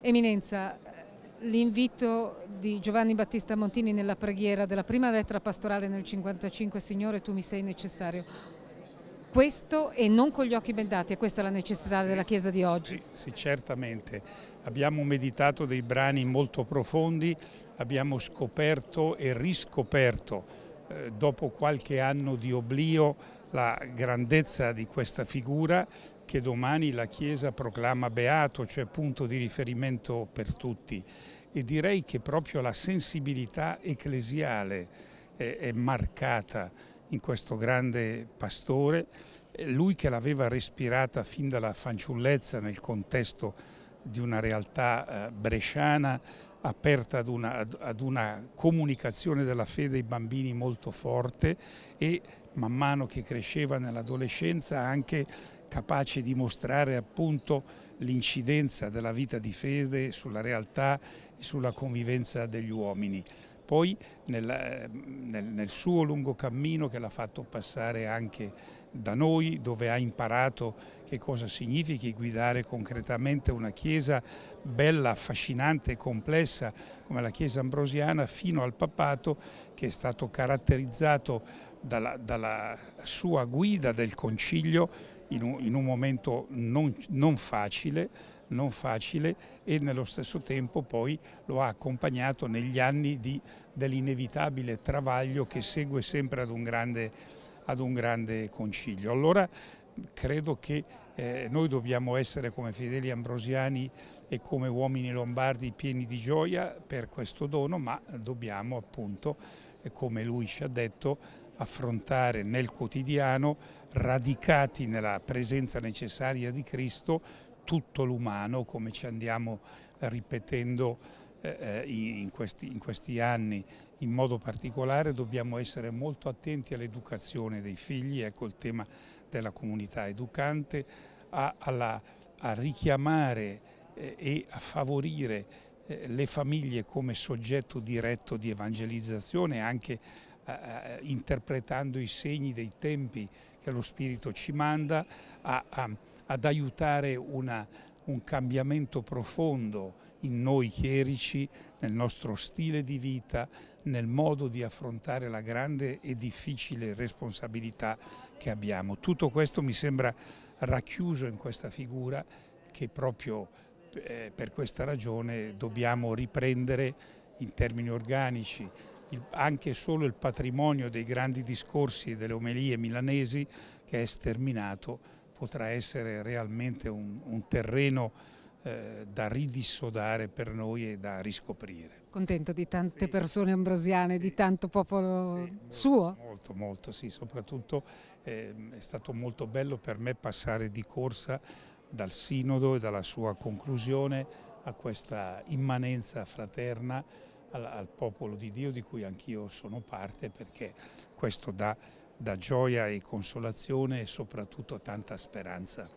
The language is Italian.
Eminenza, eh, l'invito di Giovanni Battista Montini nella preghiera della prima lettera pastorale nel 55, Signore tu mi sei necessario. Questo e non con gli occhi bendati, e questa è la necessità della Chiesa di oggi. Sì, sì, certamente. Abbiamo meditato dei brani molto profondi, abbiamo scoperto e riscoperto eh, dopo qualche anno di oblio la grandezza di questa figura che domani la Chiesa proclama beato, cioè punto di riferimento per tutti. E direi che proprio la sensibilità ecclesiale eh, è marcata in questo grande pastore, lui che l'aveva respirata fin dalla fanciullezza nel contesto di una realtà eh, bresciana aperta ad una, ad una comunicazione della fede ai bambini molto forte e man mano che cresceva nell'adolescenza anche capace di mostrare appunto l'incidenza della vita di fede sulla realtà e sulla convivenza degli uomini poi nel, nel, nel suo lungo cammino che l'ha fatto passare anche da noi dove ha imparato che cosa significhi guidare concretamente una chiesa bella, affascinante e complessa come la chiesa ambrosiana fino al papato che è stato caratterizzato dalla, dalla sua guida del concilio in un, in un momento non, non facile non facile e nello stesso tempo poi lo ha accompagnato negli anni dell'inevitabile travaglio che segue sempre ad un grande, ad un grande concilio. Allora credo che eh, noi dobbiamo essere come fedeli ambrosiani e come uomini lombardi pieni di gioia per questo dono, ma dobbiamo appunto, eh, come lui ci ha detto, affrontare nel quotidiano, radicati nella presenza necessaria di Cristo, tutto l'umano, come ci andiamo eh, ripetendo eh, eh, in questi, in questi anni in modo particolare dobbiamo essere molto attenti all'educazione dei figli, ecco il tema della comunità educante, a, alla, a richiamare eh, e a favorire le famiglie come soggetto diretto di evangelizzazione anche eh, eh, interpretando i segni dei tempi che lo Spirito ci manda, a, a, ad aiutare una, un cambiamento profondo in noi chierici, nel nostro stile di vita, nel modo di affrontare la grande e difficile responsabilità che abbiamo. Tutto questo mi sembra racchiuso in questa figura che proprio eh, per questa ragione dobbiamo riprendere in termini organici il, anche solo il patrimonio dei grandi discorsi e delle omelie milanesi che è sterminato potrà essere realmente un, un terreno eh, da ridissodare per noi e da riscoprire. Contento di tante sì, persone ambrosiane, sì, di tanto popolo sì, suo? Molto, molto, sì, soprattutto eh, è stato molto bello per me passare di corsa dal sinodo e dalla sua conclusione a questa immanenza fraterna al, al popolo di Dio di cui anch'io sono parte perché questo dà, dà gioia e consolazione e soprattutto tanta speranza.